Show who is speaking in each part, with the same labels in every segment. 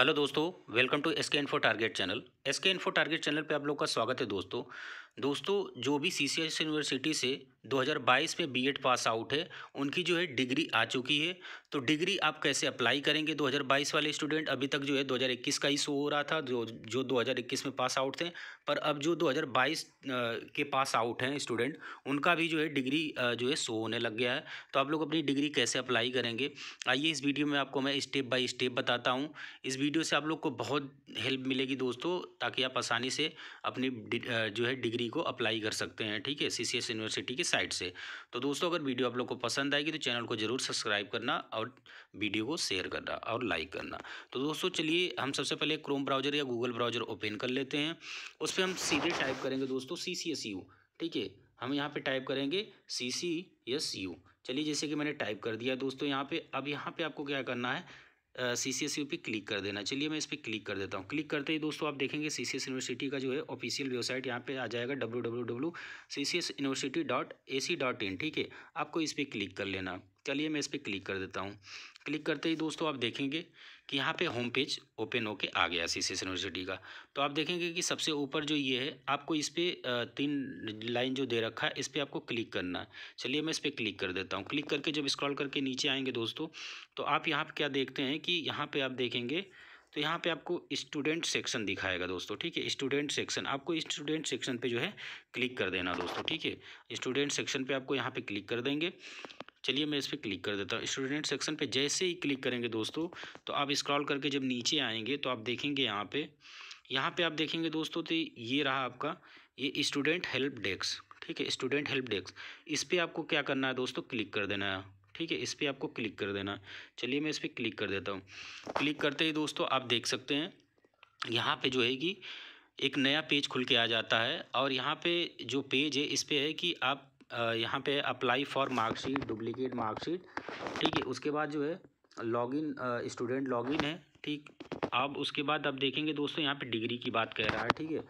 Speaker 1: hello दोस्तों welcome to S K info target channel S K info target channel पे आप लोग का स्वागत है दोस्तों दोस्तों जो भी सी सी एस यूनिवर्सिटी से 2022 में बीएड पास आउट है उनकी जो है डिग्री आ चुकी है तो डिग्री आप कैसे अप्लाई करेंगे 2022 वाले स्टूडेंट अभी तक जो है 2021 का ही शो हो रहा था जो जो 2021 में पास आउट थे पर अब जो 2022 के पास आउट हैं स्टूडेंट उनका भी जो है डिग्री जो है शो होने लग गया है तो आप लोग अपनी डिग्री कैसे अप्लाई करेंगे आइए इस वीडियो में आपको मैं स्टेप बाई स्टेप बताता हूँ इस वीडियो से आप लोग को बहुत हेल्प मिलेगी दोस्तों ताकि आप आसानी से अपनी जो है डिग्री डिग्री को अप्लाई कर सकते हैं ठीक है सी यूनिवर्सिटी की साइट से तो दोस्तों अगर वीडियो आप लोग को पसंद आएगी तो चैनल को जरूर सब्सक्राइब करना और वीडियो को शेयर करना और लाइक करना तो दोस्तों चलिए हम सबसे पहले क्रोम ब्राउजर या गूगल ब्राउजर ओपन कर लेते हैं उस पर हम सीधे टाइप करेंगे दोस्तों सी सी एस यू ठीक है हम यहाँ पे टाइप करेंगे सी सी एस यू चलिए जैसे कि मैंने टाइप कर दिया दोस्तों यहाँ पे अब यहाँ पे आपको क्या करना है सी सी एस यू पे क्लिक कर देना चलिए मैं इस पर क्लिक कर देता हूँ क्लिक करते ही दोस्तों आप देखेंगे सी सी एस यूनिवर्सिटी का जो है ऑफिशियल वेबसाइट यहाँ पे आ जाएगा W W W C C S university dot A C dot in ठीक है आपको इस पर क्लिक कर लेना चलिए मैं इस पर क्लिक कर देता हूँ क्लिक करते ही दोस्तों आप देखेंगे कि यहाँ पे होम पेज ओपन होके आ गया सी सी यूनिवर्सिटी का तो आप देखेंगे कि सबसे ऊपर जो ये है आपको इस पर तीन लाइन जो दे रखा है इस पर आपको क्लिक करना है चलिए मैं इस पर क्लिक कर देता हूँ क्लिक करके जब स्क्रॉल करके नीचे आएंगे दोस्तों तो आप यहाँ पर क्या देखते हैं कि यहाँ पर आप देखेंगे तो यहाँ पे आपको स्टूडेंट सेक्शन दिखाएगा दोस्तों ठीक है स्टूडेंट सेक्शन आपको स्टूडेंट सेक्शन पे जो है क्लिक कर देना दोस्तों ठीक है स्टूडेंट सेक्शन पे आपको यहाँ पे क्लिक कर देंगे चलिए मैं इस पर क्लिक कर देता हूँ स्टूडेंट सेक्शन पे जैसे ही क्लिक करेंगे दोस्तों तो आप स्क्रॉल करके जब नीचे आएंगे तो आप देखेंगे यहाँ पे यहाँ पे आप देखेंगे दोस्तों तो ये रहा आपका ये स्टूडेंट हेल्प डेस्क ठीक है स्टूडेंट हेल्प डेस्क इस पर आपको क्या करना है दोस्तों क्लिक कर देना है ठीक है इस पर आपको क्लिक कर देना चलिए मैं इस पर क्लिक कर देता हूँ क्लिक करते ही दोस्तों आप देख सकते हैं यहाँ पे जो है कि एक नया पेज खुल के आ जाता है और यहाँ पे जो पेज है इस पर है कि आप यहाँ पे apply for marksheet duplicate marksheet ठीक है उसके बाद जो है लॉगिन स्टूडेंट लॉगिन है ठीक अब उसके बाद अब देखेंगे दोस्तों यहाँ पे डिग्री की बात कह रहा है ठीक है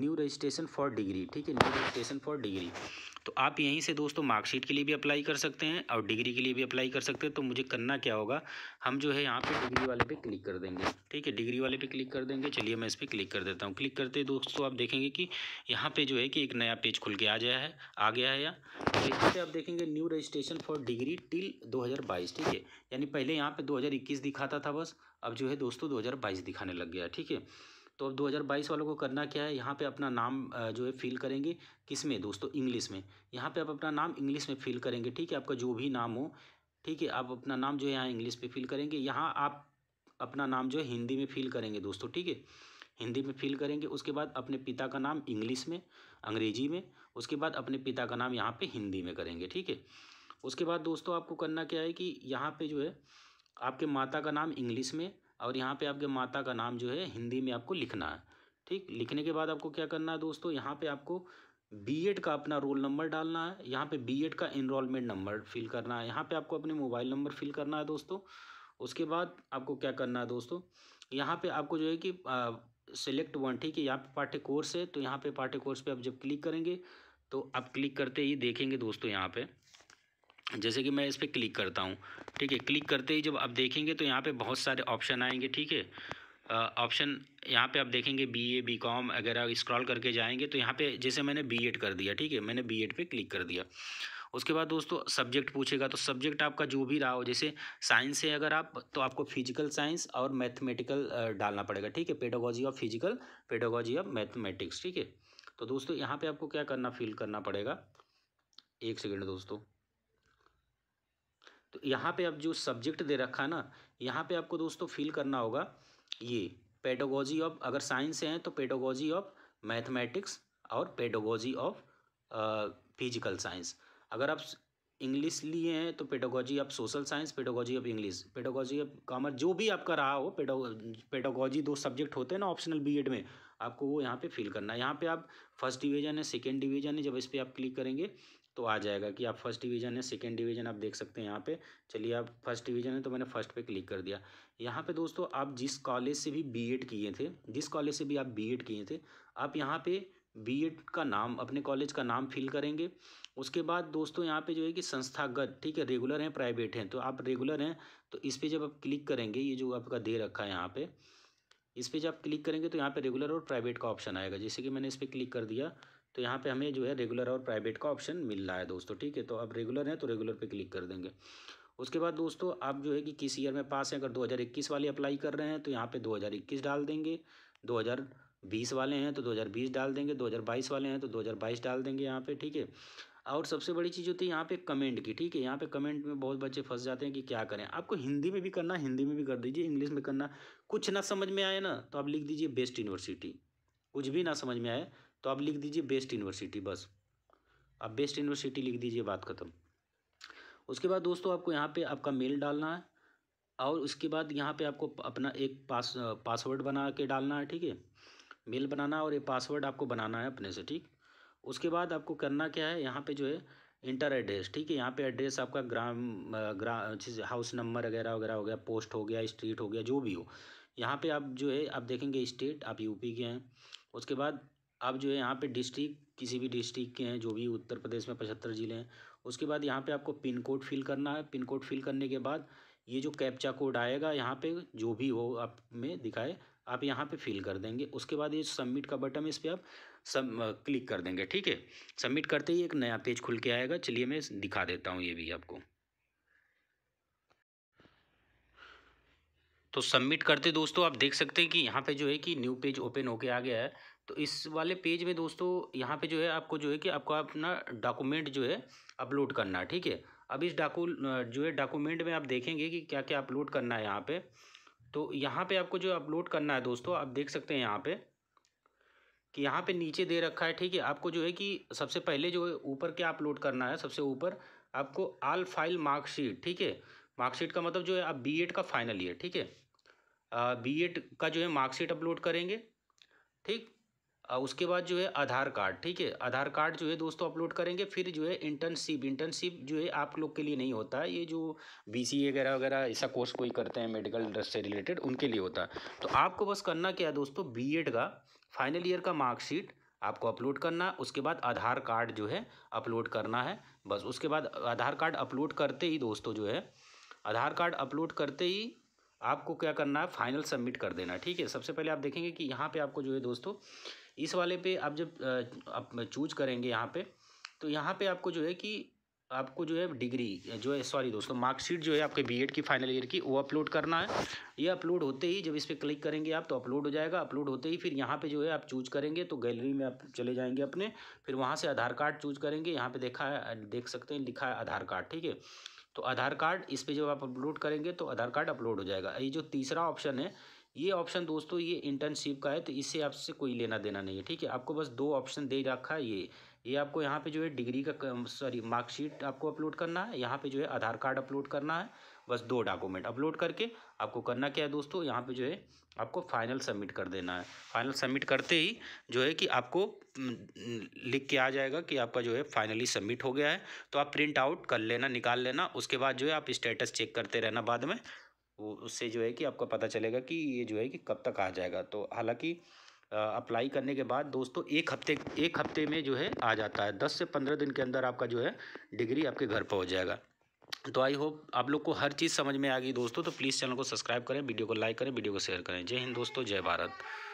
Speaker 1: न्यू रजिस्ट्रेशन फॉर डिग्री ठीक है न्यू रजिस्ट्रेशन फॉर डिग्री तो आप यहीं से दोस्तों मार्कशीट के लिए भी अप्लाई कर सकते हैं और डिग्री के लिए भी अप्लाई कर सकते हैं तो मुझे करना क्या होगा हम जो है यहाँ पे डिग्री वाले पे क्लिक कर देंगे ठीक है डिग्री वाले पे क्लिक कर देंगे चलिए मैं इस पर क्लिक कर देता हूँ क्लिक करते दोस्तों आप देखेंगे कि यहाँ पर जो है कि एक नया पेज खुल के आ जाया है आ गया है या तो यहाँ आप देखेंगे new registration for degree till दो ठीक है यानी पहले यहाँ पर दो दिखाता था बस अब जो है दोस्तों दो दिखाने लग गया ठीक है तो अब 2022 वालों को करना क्या है यहाँ पे अपना नाम जो है फिल करेंगे किस में दोस्तों इंग्लिश में यहाँ पे आप अपना नाम इंग्लिश में फिल करेंगे ठीक है आपका जो भी नाम हो ठीक है आप अपना नाम जो है यहाँ इंग्लिश पे फिल करेंगे यहाँ आप अपना नाम जो है हिंदी में फिल करेंगे दोस्तों ठीक है हिंदी में फिल करेंगे उसके बाद अपने पिता का नाम इंग्लिश में अंग्रेजी में उसके बाद अपने पिता का नाम यहाँ पर हिंदी में करेंगे ठीक है उसके बाद दोस्तों आपको करना क्या है कि यहाँ पर जो है आपके माता का नाम इंग्लिश में और यहाँ पे आपके माता का नाम जो है हिंदी में आपको लिखना है ठीक लिखने के बाद आपको क्या करना है दोस्तों यहाँ पे आपको बीएड का अपना रोल नंबर डालना है यहाँ पे बीएड का इनरोलमेंट नंबर फिल करना है यहाँ पे आपको अपने मोबाइल नंबर फिल करना है दोस्तों उसके बाद आपको क्या करना है दोस्तों यहाँ पे आपको जो है कि सेलेक्ट वन ठीक है यहाँ पे पाठ्य कोर्स है तो यहाँ पे पाठ्य कोर्स पे आप जब क्लिक करेंगे तो आप क्लिक करते ही देखेंगे दोस्तों यहाँ पे जैसे कि मैं इस पर क्लिक करता हूँ ठीक है क्लिक करते ही जब आप देखेंगे तो यहाँ पे बहुत सारे ऑप्शन आएंगे ठीक है ऑप्शन यहाँ पे आप देखेंगे बी ए बी कॉम वगैरह स्क्रॉल करके जाएंगे तो यहाँ पे जैसे मैंने बी एड कर दिया ठीक है मैंने बी एड पर क्लिक कर दिया उसके बाद दोस्तों सब्जेक्ट पूछेगा तो सब्जेक्ट आपका जो भी रहा हो जैसे साइंस से अगर आप तो आपको फिजिकल साइंस और मैथमेटिकल डालना पड़ेगा ठीक है pedagogy of physical pedagogy of mathematics ठीक है तो दोस्तों यहाँ पर आपको क्या करना फील करना पड़ेगा एक सेकेंड दोस्तों तो यहाँ पे अब जो सब्जेक्ट दे रखा ना यहाँ पे आपको दोस्तों फील करना होगा ये पेडोगोजी ऑफ अगर साइंस हैं तो पेडोगोजी ऑफ मैथमेटिक्स और पेडोगोजी ऑफ फिजिकल साइंस अगर आप इंग्लिश लिए हैं तो pedagogy of social science pedagogy of English pedagogy of commerce जो भी आपका रहा हो पेडो पेडोगोजी दो सब्जेक्ट होते हैं ना ऑप्शनल बीएड में आपको वो यहाँ पे फिल करना है यहाँ पे आप फर्स्ट डिवीजन है सेकेंड डिवीजन है जब इस पर आप क्लिक करेंगे तो आ जाएगा कि आप फर्स्ट डिवीज़न है सेकेंड डिवीज़न आप देख सकते हैं यहाँ पे चलिए आप फर्स्ट डिवीज़न है तो मैंने फर्स्ट पे क्लिक कर दिया यहाँ पे दोस्तों आप जिस कॉलेज से भी बीएड किए थे जिस कॉलेज से भी आप बीएड किए थे आप यहाँ पे बीएड का नाम अपने कॉलेज का नाम फिल करेंगे उसके बाद दोस्तों यहाँ पे जो है कि संस्थागत ठीक है रेगुलर हैं प्राइवेट हैं तो आप रेगुलर हैं तो इस पर जब आप क्लिक करेंगे ये जो आपका दे रखा है यहाँ पर इस पर जब आप क्लिक करेंगे तो यहाँ पर रेगुलर और प्राइवेट का ऑप्शन आएगा जैसे कि मैंने इस पर क्लिक कर दिया तो यहाँ पे हमें जो है रेगुलर और प्राइवेट का ऑप्शन मिल रहा है दोस्तों ठीक है तो अब रेगुलर है तो रेगुलर पे क्लिक कर देंगे उसके बाद दोस्तों आप जो है कि किस ईयर में पास हैं अगर 2021 वाले अप्लाई कर रहे हैं तो यहाँ पे 2021 डाल देंगे 2020 वाले हैं तो 2020 डाल देंगे 2022 वाले हैं तो 2022 डाल देंगे यहाँ पे ठीक है और सबसे बड़ी चीज़ होती है यहाँ पे कमेंट की ठीक है यहाँ पे कमेंट में बहुत बच्चे फंस जाते हैं कि क्या करें आपको हिंदी में भी करना हिंदी में भी कर दीजिए इंग्लिश में करना कुछ ना समझ में आए ना तो आप लिख दीजिए बेस्ट यूनिवर्सिटी कुछ भी ना समझ में आए तो आप लिख दीजिए बेस्ट यूनिवर्सिटी बस आप बेस्ट यूनिवर्सिटी लिख दीजिए बात ख़त्म उसके बाद दोस्तों आपको यहाँ पे आपका मेल डालना है और उसके बाद यहाँ पे आपको अपना एक पास पासवर्ड बना के डालना है ठीक है मेल बनाना और ये पासवर्ड आपको बनाना है अपने से ठीक उसके बाद आपको करना क्या है यहाँ पे जो है इंटर एड्रेस ठीक है यहाँ पे एड्रेस आपका ग्राम ग्राम हाउस नंबर वगैरह वगैरह हो गया पोस्ट हो गया स्ट्रीट हो गया जो भी हो यहाँ पे आप जो है आप देखेंगे स्टेट आप यूपी के हैं उसके बाद अब जो है यहाँ पे डिस्ट्रिक्ट किसी भी डिस्ट्रिक्ट के हैं जो भी उत्तर प्रदेश में पचहत्तर ज़िले हैं उसके बाद यहाँ पे आपको पिन कोड फिल करना है पिन कोड फिल करने के बाद ये जो कैप्चा कोड आएगा यहाँ पे जो भी हो आप में दिखाए आप यहाँ पे फिल कर देंगे उसके बाद ये सबमिट का बटन इस पर आप सब क्लिक कर देंगे ठीक है सबमिट करते ही एक नया पेज खुल के आएगा चलिए मैं दिखा देता हूँ ये भी आपको तो सबमिट करते दोस्तों आप देख सकते हैं कि यहाँ पे जो है कि न्यू पेज ओपन होके आ गया है तो इस वाले पेज में दोस्तों यहाँ पे जो है आपको जो है कि आपको अपना डॉक्यूमेंट जो है अपलोड करना है ठीक है अब इस डाकू जो है डॉक्यूमेंट में आप देखेंगे कि क्या क्या अपलोड करना है यहाँ पे तो यहाँ पे आपको जो अपलोड करना है दोस्तों आप देख सकते हैं यहाँ पे कि यहाँ पे नीचे दे रखा है ठीक है आपको जो है कि सबसे पहले जो है ऊपर क्या अपलोड करना है सबसे ऊपर आपको आल फाइल मार्कशीट ठीक है मार्कशीट का मतलब जो है आप बी का फाइनल ईयर ठीक है बी का जो है मार्कशीट अपलोड करेंगे ठीक उसके बाद जो है आधार कार्ड ठीक है आधार कार्ड जो है दोस्तों अपलोड करेंगे फिर जो है इंटर्नशिप इंटर्नशिप जो है आप लोग के लिए नहीं होता है ये जो बीसीए वगैरह वगैरह ऐसा कोर्स कोई करते हैं मेडिकल इंडस्ट से रिलेटेड उनके लिए होता है तो आपको बस करना क्या है दोस्तों बीएड का फाइनल ईयर का मार्कशीट आपको अपलोड करना उसके बाद आधार कार्ड जो है अपलोड करना है बस उसके बाद आधार कार्ड अपलोड करते ही दोस्तों जो है आधार कार्ड अपलोड करते ही आपको क्या करना है फाइनल सबमिट कर देना ठीक है सबसे पहले आप देखेंगे कि यहाँ पे आपको जो है दोस्तों इस वाले पे आप जब आप चूज करेंगे यहाँ पे तो यहाँ पे आपको जो है कि आपको जो है डिग्री जो है सॉरी दोस्तों मार्कशीट जो है आपके बीएड की फाइनल ईयर की वो अपलोड करना है ये अपलोड होते ही जब इस पर क्लिक करेंगे आप तो अपलोड हो जाएगा अपलोड होते ही फिर यहाँ पे जो है आप चूज करेंगे तो गैलरी में आप चले जाएंगे अपने फिर वहाँ से आधार कार्ड चूज करेंगे यहाँ पे देखा है देख सकते हैं लिखा है आधार कार्ड ठीक है तो आधार कार्ड इस पर जब आप अपलोड करेंगे तो आधार कार्ड अपलोड हो जाएगा ये जो तीसरा ऑप्शन है ये ऑप्शन दोस्तों ये इंटर्नशिप का है तो इससे आपसे कोई लेना देना नहीं है ठीक है आपको बस दो ऑप्शन दे रखा है ये ये आपको यहाँ पे जो है डिग्री का सॉरी मार्कशीट आपको अपलोड करना है यहाँ पे जो है आधार कार्ड अपलोड करना है बस दो डॉक्यूमेंट अपलोड करके आपको करना क्या है दोस्तों यहाँ पे जो है आपको फाइनल सबमिट कर देना है फाइनल सबमिट करते ही जो है कि आपको लिख के आ जाएगा कि आपका जो है फाइनली सबमिट हो गया है तो आप प्रिंट आउट कर लेना निकाल लेना उसके बाद जो है आप स्टेटस चेक करते रहना बाद में वो उससे जो है कि आपको पता चलेगा कि ये जो है कि कब तक आ जाएगा तो हालांकि अप्लाई करने के बाद दोस्तों एक हफ्ते एक हफ्ते में जो है आ जाता है दस से पंद्रह दिन के अंदर आपका जो है डिग्री आपके घर पहुँच जाएगा तो आई होप आप लोग को हर चीज़ समझ में आ गई दोस्तों तो प्लीज़ चैनल को सब्सक्राइब करें वीडियो को लाइक करें वीडियो को शेयर करें जय हिंद दोस्तों जय भारत